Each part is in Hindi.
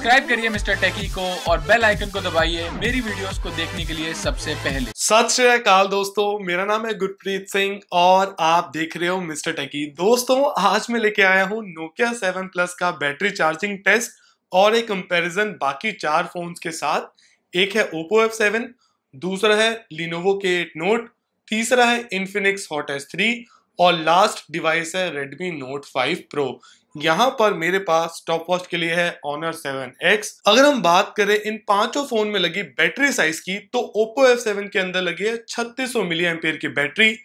सब्सक्राइब करिए मिस्टर टेकी को और बेल आइकन को दबाइए मेरी वीडियोस को देखने के लिए सबसे पहले सत श्रीकाल दोस्तों मेरा नाम है गुरप्रीत सिंह और आप देख रहे हो मिस्टर टेकी दोस्तों आज मैं लेके आया हूँ नोकिया सेवन प्लस का बैटरी चार्जिंग टेस्ट और एक कंपेरिजन बाकी चार फोन के साथ एक है ओप्पो एफ सेवन दूसरा है लिनोवो के एट नोट तीसरा है इन्फिनिक्स हॉट एस थ्री और लास्ट डिवाइस है रेडमी नोट 5 प्रो यहाँ पर मेरे पास स्टॉप वॉच के लिए है ऑनर एक्स अगर हम बात करें इन पांचों फोन में लगी बैटरी साइज की तो ओप्पो सेवन के अंदर लगी है सौ मिली की बैटरी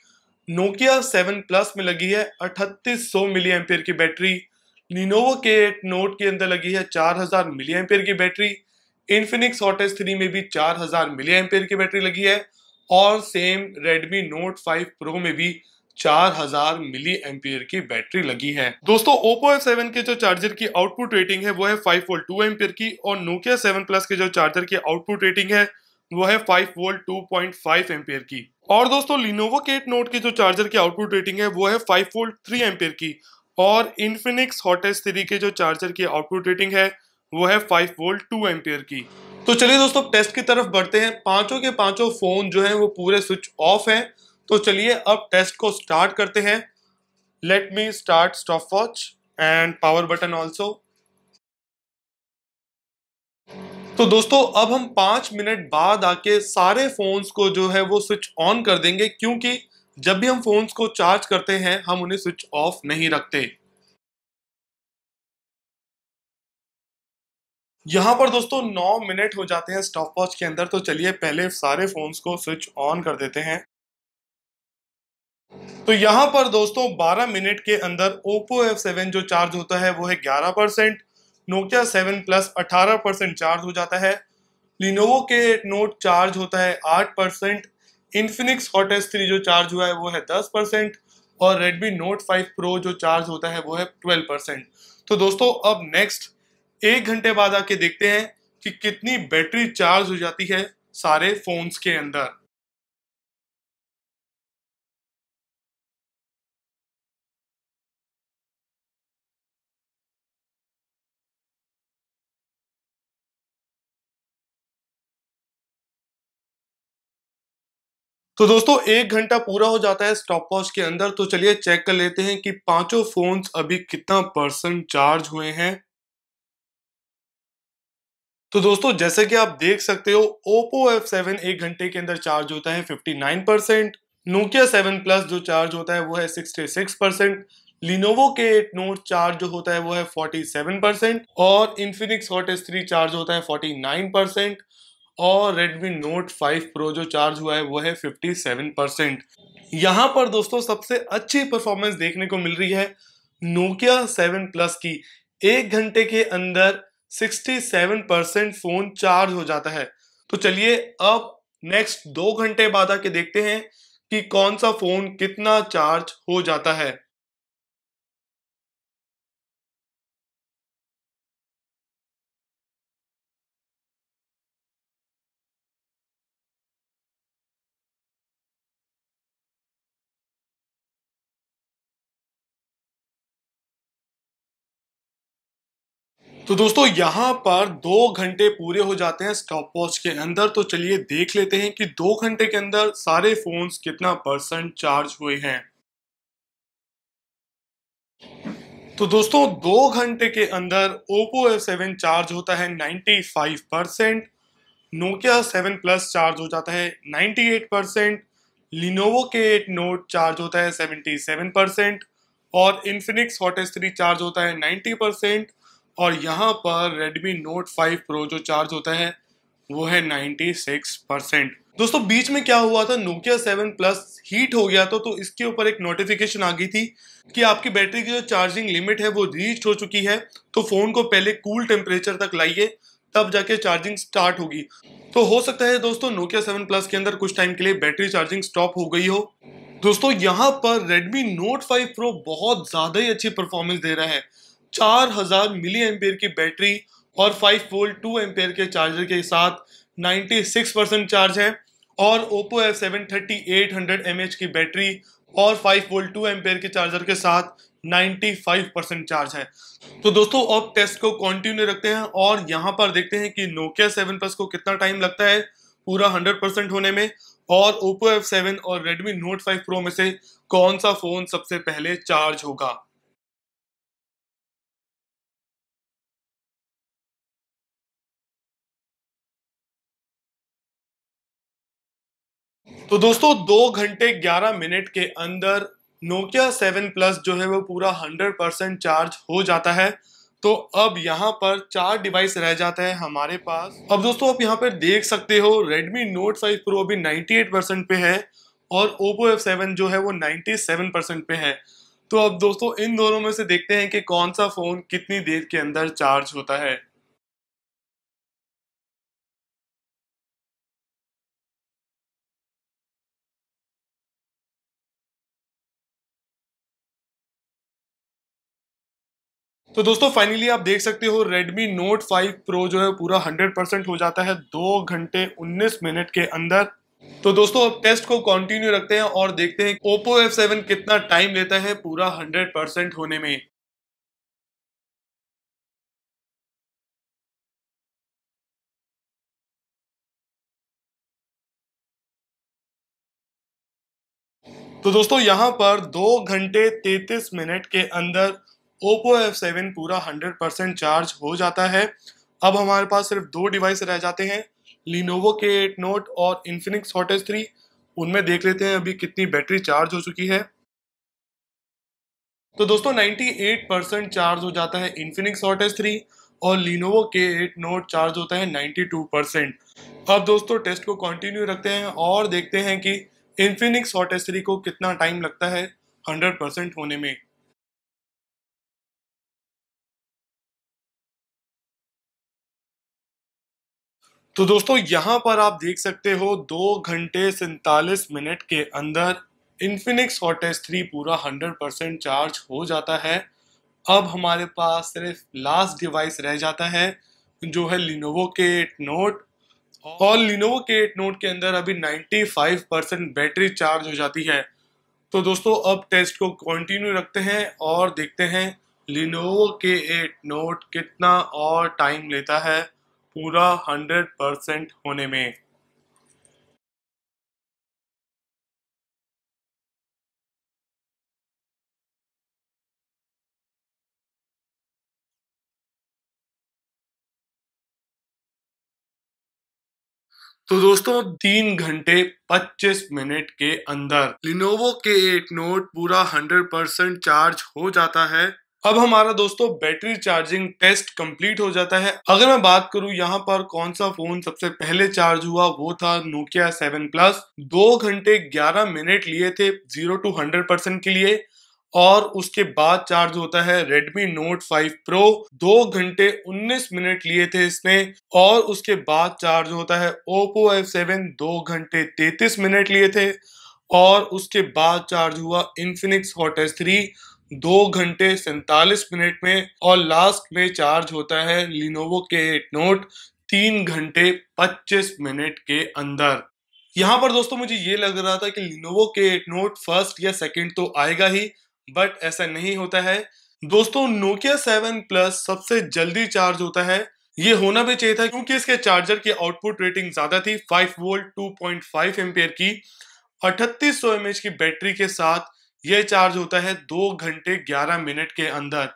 नोकिया सेवन प्लस में लगी है अठतीस सौ मिली की बैटरी निनोवो के एट नोट के अंदर लगी है चार हजार मिली की battery Infinix Hot S three में भी चार हजार मिली की बैटरी लगी है और same Redmi Note five Pro में भी 4000 मिली एम्पियर की बैटरी लगी है दोस्तों ओप्पो एफ सेवन के जो चार्जर की आउटपुट रेटिंग है वो है फाइव वोल्ट टू एम्पियर की और नोकिया सेवन प्लस के जो चार्जर की आउटपुट रेटिंग है वो है five volt two point five ampere की और दोस्तों लिनोवो केट नोट के जो चार्जर की आउटपुट रेटिंग है वो है फाइव वोल्ट थ्री एम्पियर की और इन्फिनिक्स हॉटेस्ट थ्री के जो चार्जर की आउटपुट रेटिंग है वो है फाइव वोल्ट टू एम्पियर की तो चलिए दोस्तों टेस्ट की तरफ बढ़ते हैं पांचों के पांचों फोन जो है वो पूरे स्विच ऑफ है तो चलिए अब टेस्ट को स्टार्ट करते हैं let me start stop watch and power button also तो दोस्तों अब हम पांच मिनट बाद आके सारे फोन्स को जो है वो स्विच ऑन कर देंगे क्योंकि जब भी हम फोन्स को चार्ज करते हैं हम उन्हें स्विच ऑफ नहीं रखते यहां पर दोस्तों नौ मिनट हो जाते हैं स्टॉप वॉच के अंदर तो चलिए पहले सारे फोन्स को स्विच ऑन कर देते हैं तो यहाँ पर दोस्तों 12 मिनट के अंदर ओप्पो सेवन जो चार्ज होता है वो है 11 percent Nokia seven plus 18 percent charge हो जाता है लिनोवो के नोट चार्ज होता है 8 percent Infinix Hot S three जो चार्ज हुआ है वो है 10 परसेंट और रेडमी नोट 5 प्रो जो चार्ज होता है वो है 12 परसेंट तो दोस्तों अब नेक्स्ट एक घंटे बाद आके देखते हैं कि कितनी बैटरी चार्ज हो जाती है सारे फोन्स के अंदर तो दोस्तों एक घंटा पूरा हो जाता है स्टॉप वॉच के अंदर तो चलिए चेक कर लेते हैं कि पांचों फोन्स अभी कितना परसेंट चार्ज हुए हैं तो दोस्तों जैसे कि आप देख सकते हो ओप्पो एफ सेवन एक घंटे के अंदर चार्ज होता है 59 परसेंट नोकिया सेवन प्लस जो चार्ज होता है वो है 66 परसेंट लिनोवो के एट नोट चार्ज जो होता है वो है 47 परसेंट और Infinix Hot S three charge होता है 49 परसेंट और Redmi Note 5 Pro जो चार्ज हुआ है वो है 57 परसेंट यहाँ पर दोस्तों सबसे अच्छी परफॉर्मेंस देखने को मिल रही है Nokia 7 Plus की एक घंटे के अंदर 67 परसेंट फोन चार्ज हो जाता है तो चलिए अब नेक्स्ट दो घंटे बाद आके देखते हैं कि कौन सा फोन कितना चार्ज हो जाता है तो दोस्तों यहाँ पर दो घंटे पूरे हो जाते हैं स्टॉप वॉच के अंदर तो चलिए देख लेते हैं कि दो घंटे के अंदर सारे फोन्स कितना परसेंट चार्ज हुए हैं तो दोस्तों दो घंटे के अंदर ओप्पो एफ सेवन चार्ज होता है 95 percent Nokia seven plus charge हो जाता है 98 परसेंट लिनोवो के एट नोट चार्ज होता है 77 परसेंट और इन्फिनिक्स हॉट थ्री चार्ज होता है 90 परसेंट और यहाँ पर Redmi Note 5 Pro जो चार्ज होता है वो है 96 परसेंट दोस्तों बीच में क्या हुआ था Nokia 7 प्लस हीट हो गया था तो इसके ऊपर एक नोटिफिकेशन आ गई थी कि आपकी बैटरी की जो चार्जिंग लिमिट है वो रीच हो चुकी है तो फ़ोन को पहले कूल टेम्परेचर तक लाइए तब जाके चार्जिंग स्टार्ट होगी तो हो सकता है दोस्तों नोकिया सेवन प्लस के अंदर कुछ टाइम के लिए बैटरी चार्जिंग स्टॉप हो गई हो दोस्तों यहाँ पर Redmi Note 5 Pro बहुत ज़्यादा ही अच्छी परफॉर्मेंस दे रहा है चार हजार मिली एम्पेयर की बैटरी और फाइव वोल्ट टू एम्पेयर के चार्जर के साथ सिक्स परसेंट चार्ज है और Oppo F seven thirty eight hundred M H की बैटरी और फाइव वोल्ट टू एम्पेयर के चार्जर के साथ 95 परसेंट चार्ज है तो दोस्तों अब टेस्ट को कंटिन्यू रखते हैं और यहाँ पर देखते हैं कि नोकिया 7 प्लस को कितना टाइम लगता है पूरा 100 परसेंट होने में और ओप्पो एफ सेवन और रेडमी नोट 5 प्रो में से कौन सा फ़ोन सबसे पहले चार्ज होगा तो दोस्तों दो घंटे ग्यारह मिनट के अंदर नोकिया सेवन प्लस जो है वो पूरा हंड्रेड परसेंट चार्ज हो जाता है तो अब यहाँ पर चार डिवाइस रह जाता है हमारे पास अब दोस्तों आप यहाँ पर देख सकते हो Redmi Note 5 Pro अभी 98 परसेंट पे है और Oppo F7 जो है वो 97 परसेंट पे है तो अब दोस्तों इन दोनों में से देखते हैं कि कौन सा फ़ोन कितनी देर के अंदर चार्ज होता है तो दोस्तों फाइनली आप देख सकते हो Redmi Note 5 Pro जो है पूरा 100% हो जाता है दो घंटे 19 मिनट के अंदर तो दोस्तों अब टेस्ट को कंटिन्यू रखते हैं और देखते हैं Oppo F7 कितना टाइम लेता है पूरा 100% होने में तो दोस्तों यहां पर दो घंटे 33 मिनट के अंदर ओप्पो एफ सेवन पूरा हंड्रेड परसेंट चार्ज हो जाता है अब हमारे पास सिर्फ दो डिवाइस रह जाते हैं लिनोवो के एट नोट और इन्फिनिक्स हॉट थ्री उनमें देख लेते हैं अभी कितनी बैटरी चार्ज हो चुकी है तो दोस्तों 98 परसेंट चार्ज हो जाता है इन्फिनिक्स हॉट थ्री और लिनोवो के एट नोट चार्ज होता है टू परसेंट अब दोस्तों टेस्ट को कंटिन्यू रखते हैं और देखते हैं कि इन्फिनिक्स हॉट थ्री को कितना टाइम लगता है हंड्रेड परसेंट होने में तो दोस्तों यहाँ पर आप देख सकते हो दो घंटे सैतालीस मिनट के अंदर इन्फिनिक्स हॉट एस थ्री पूरा हंड्रेड परसेंट चार्ज हो जाता है अब हमारे पास सिर्फ लास्ट डिवाइस रह जाता है जो है लिनोवो के एट नोट और लिनोवो के एट नोट के अंदर अभी 95 परसेंट बैटरी चार्ज हो जाती है तो दोस्तों अब टेस्ट को कंटिन्यू रखते हैं और देखते हैं लिनोवो के एट नोट कितना और टाइम लेता है पूरा हंड्रेड परसेंट होने में तो दोस्तों तीन घंटे 25 मिनट के अंदर लिनोवो के एक नोट पूरा 100 परसेंट चार्ज हो जाता है अब हमारा दोस्तों बैटरी चार्जिंग टेस्ट कंप्लीट हो जाता है अगर मैं बात करूं यहाँ पर कौन सा फोन सबसे पहले चार्ज हुआ वो था नोकिया सेवन प्लस दो घंटे ग्यारह मिनट लिए थे 0 टू 100 परसेंट के लिए और उसके बाद चार्ज होता है Redmi Note 5 Pro दो घंटे 19 मिनट लिए थे इसने और उसके बाद चार्ज होता है Oppo F7 दो घंटे 33 मिनट लिए थे और उसके बाद चार्ज हुआ Infinix Hot S3 दो घंटे सैतालीस मिनट में और लास्ट में चार्ज होता है लिनोवो के नोट तीन घंटे पच्चीस मिनट के अंदर यहां पर दोस्तों मुझे ये लग रहा था कि लिनोवो के नोट फर्स्ट या सेकंड तो आएगा ही बट ऐसा नहीं होता है दोस्तों नोकिया सेवन प्लस सबसे जल्दी चार्ज होता है ये होना भी चाहिए था क्योंकि इसके चार्जर की आउटपुट रेटिंग ज्यादा थी 5 वोल्ट 2.5 एम्पियर की 3800 सौ की बैटरी के साथ यह चार्ज होता है दो घंटे ग्यारह मिनट के अंदर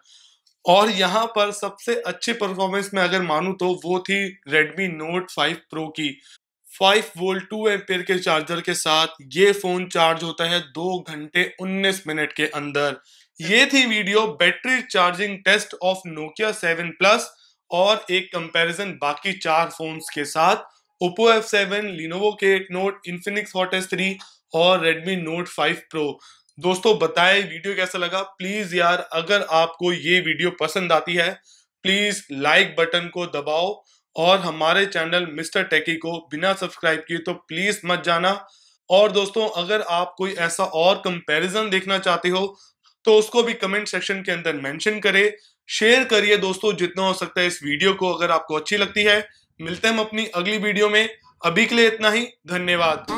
और यहाँ पर सबसे अच्छी परफॉर्मेंस में अगर मानूँ तो वो थी Redmi Note 5 Pro की 5 वोल्ट टू एम्पेयर के चार्जर के साथ ये फ़ोन चार्ज होता है दो घंटे 19 मिनट के अंदर ये थी video battery charging test of Nokia 7 plus और एक कंपैरिजन बाकी चार फोन्स के साथ Oppo F7, Lenovo K8 Note, Infinix Hot S3 और Redmi Note 5 Pro दोस्तों बताएं वीडियो कैसा लगा प्लीज यार अगर आपको ये वीडियो पसंद आती है प्लीज लाइक बटन को दबाओ और हमारे चैनल मिस्टर टेकी को बिना सब्सक्राइब किए तो प्लीज मत जाना और दोस्तों अगर आप कोई ऐसा और कंपैरिजन देखना चाहते हो तो उसको भी कमेंट सेक्शन के अंदर मेंशन करें शेयर करिए दोस्तों जितना हो सकता है इस वीडियो को अगर आपको अच्छी लगती है मिलते हैं हम अपनी अगली वीडियो में अभी के लिए इतना ही धन्यवाद